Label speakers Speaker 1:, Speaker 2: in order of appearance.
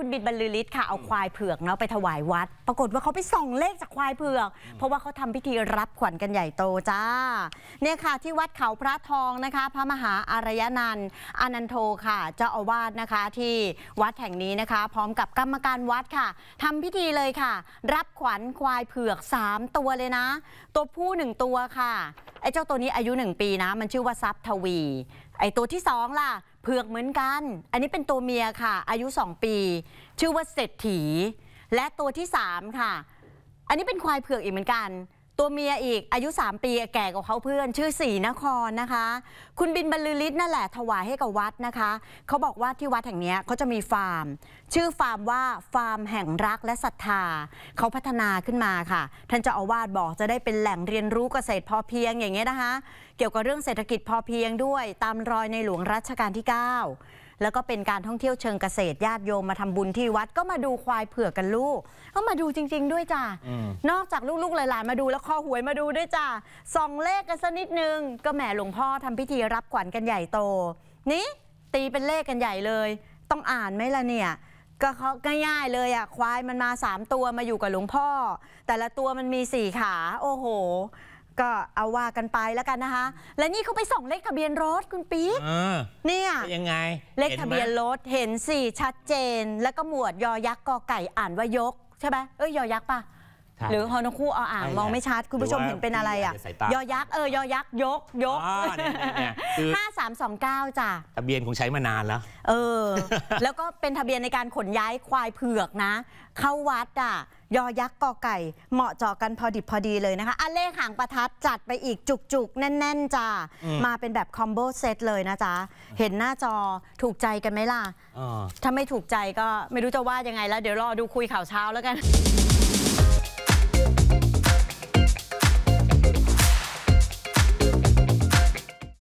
Speaker 1: คุณบินบรรลือฤทธิ์ค่ะเอาควายเผือกเนาะไปถวายวัด ปรากฏว่าเขาไปส่องเลขจากควายเผือก เพราะว่าเขาทำพิธีรับขวัญกันใหญ่โตจ้า เนี่ยค่ะที่วัดเขาพระทองนะคะ พระมหาอารยนันต์อนันโทค่ะเจ้าอาวาสนะคะที่วัดแห่งนี้นะคะ พร้อมกับกรรมการวัดค่ะ ทำพิธีเลยค่ะ รับขวัญควายเผือก 3 ตัวเลยนะ ตัวผู้1ตัวค่ะไอ้เจ้าตัวนี้อายุ1ปีนะ มันชื่อว่าซับทวี ไอ้ตัวที่2ล่ะผือกเหมือนกัน อันนี้เป็นตัวเมียค่ะ อายุ 2 ปี ชื่อว่าเศรษฐี และตัวที่ 3 ค่ะ อันนี้เป็นควายเผือกอีกเหมือนกันตัวเมียอีกอายุ3ปีแก่กว่าเขาเพื่อนชื่อสีนครนะคะ คุณบินบรรลือฤทธิ์นั่นแหละถวายให้กับวัดนะคะเขาบอกว่าที่วัดแห่งนี้เขาจะมีฟาร์ม ชื่อฟาร์มว่าฟาร์มแห่งรัก และศรัทธาเขาพัฒนาขึ้นมาค่ะ ท่านจะเอาวาสบอกจะได้เป็นแหล่งเรียนรู้เกษตรพอเพียงอย่างเงี้ยนะคะ เกี่ยวกับเรื่องเศรษฐกิจพอเพียงด้วยตามรอยในหลวงรัชกาลที่ 9แล้วก็เป็นการท่องเที่ยวเชิงเกษตรญาติโยมมาทำบุญที่วัดก็มาดูควายเผือกกันลูกก็มาดูจริง ๆ ด้วยจ้ะนอกจาก ลูกๆหลานๆมาดูแล้วคอหวยมาดูด้วยจ้ะส่องเลขกันสักนิดนึง ก็แหมหลวงพ่อทำพิธีรับขวัญกันใหญ่โต นี่ตีเป็นเลขกันใหญ่เลย ต้องอ่านไหมล่ะเนี่ยก็เขาง่ายๆเลยอะควายมันมา3ตัวมาอยู่กับหลวงพ่อ แต่ละตัวมันมีสี่ขา โอ้โหก็เอาว่ากันไปแล้วกันนะคะ และนี่เขาไปส่องเลขทะเบียนรถคุณปี๊ดเนี่ย ยังไง เลขทะเบียนรถเห็นสี่ชัดเจน แล้วก็หมวดยอยักษ์กอไก่อ่านว่ายก ใช่ไหม เอ้ย ยอยักษ์ป่ะหรือฮอนคูเอาอ่างมองไม่ชัด คุณผู้ชมเห็นเป็นอะไรอ่ะยอยักษ์เออยอยักษ์ ยกยกห้าสามสองเก้าจ้ะทะเบียนคงใช้มานานแล้ว เออ แล้วก็เป็นทะเบียนในการขนย้ายควายเผือกนะ เข้าวัดอ่ะยอยักษ์กอไก่ เหมาะเจาะกันพอดิบพอดีเลยนะคะอ่ะเลขหางประทัดจัดไปอีกจุกๆ แน่น ๆจ้ามาเป็นแบบคอมโบเซตเลยนะจ๊ะ เห็นหน้าจอถูกใจกันไหมล่ะถ้าไม่ถูกใจก็ไม่รู้จะว่ายังไงแล้ว เดี๋ยวรอดูคุยข่าวเช้าแล้วกัน